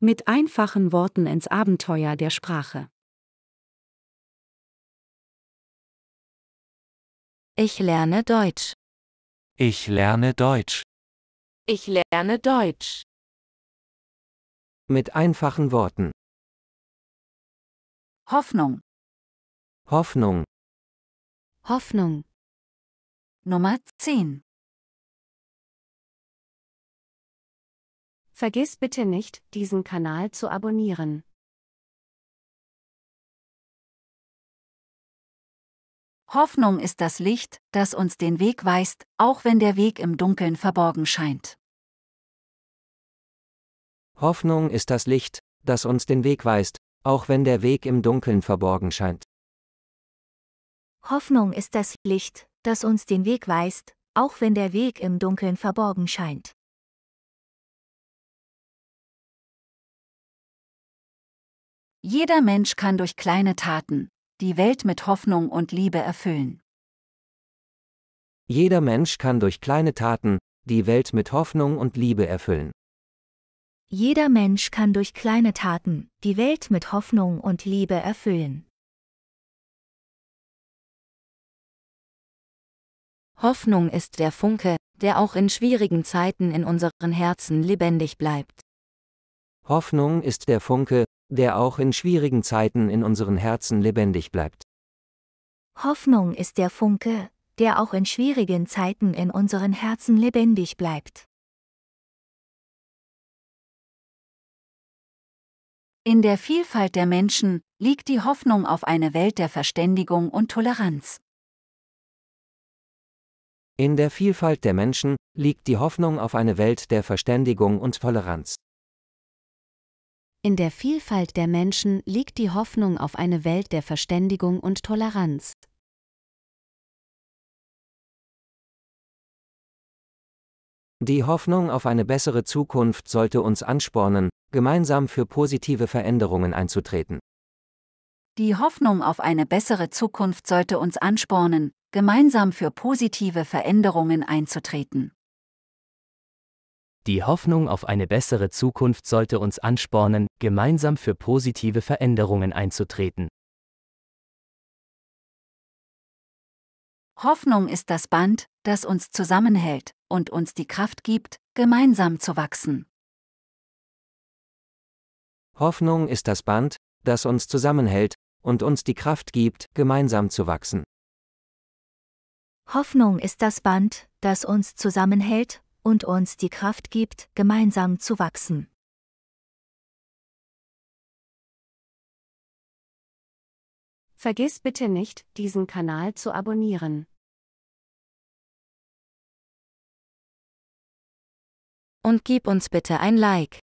Mit einfachen Worten ins Abenteuer der Sprache. Ich lerne Deutsch. Ich lerne Deutsch. Ich lerne Deutsch. Mit einfachen Worten. Hoffnung. Hoffnung. Hoffnung. Nummer 10. Vergiss bitte nicht, diesen Kanal zu abonnieren. Hoffnung ist das Licht, das uns den Weg weist, auch wenn der Weg im Dunkeln verborgen scheint. Hoffnung ist das Licht, das uns den Weg weist, auch wenn der Weg im Dunkeln verborgen scheint. Hoffnung ist das Licht, das uns den Weg weist, auch wenn der Weg im Dunkeln verborgen scheint. Jeder Mensch kann durch kleine Taten die Welt mit Hoffnung und Liebe erfüllen. Jeder Mensch kann durch kleine Taten die Welt mit Hoffnung und Liebe erfüllen. Jeder Mensch kann durch kleine Taten die Welt mit Hoffnung und Liebe erfüllen. Hoffnung ist der Funke, der auch in schwierigen Zeiten in unseren Herzen lebendig bleibt. Hoffnung ist der Funke, der auch in schwierigen Zeiten in unseren Herzen lebendig bleibt. Hoffnung ist der Funke, der auch in schwierigen Zeiten in unseren Herzen lebendig bleibt. In der Vielfalt der Menschen liegt die Hoffnung auf eine Welt der Verständigung und Toleranz. In der Vielfalt der Menschen liegt die Hoffnung auf eine Welt der Verständigung und Toleranz. In der Vielfalt der Menschen liegt die Hoffnung auf eine Welt der Verständigung und Toleranz. Die Hoffnung auf eine bessere Zukunft sollte uns anspornen, gemeinsam für positive Veränderungen einzutreten. Die Hoffnung auf eine bessere Zukunft sollte uns anspornen, gemeinsam für positive Veränderungen einzutreten. Die Hoffnung auf eine bessere Zukunft sollte uns anspornen, gemeinsam für positive Veränderungen einzutreten. Hoffnung ist das Band, das uns zusammenhält und uns die Kraft gibt, gemeinsam zu wachsen. Hoffnung ist das Band, das uns zusammenhält und uns die Kraft gibt, gemeinsam zu wachsen. Hoffnung ist das Band, das uns zusammenhält und uns die Kraft gibt, gemeinsam zu wachsen. Vergiss bitte nicht, diesen Kanal zu abonnieren. Und gib uns bitte ein Like.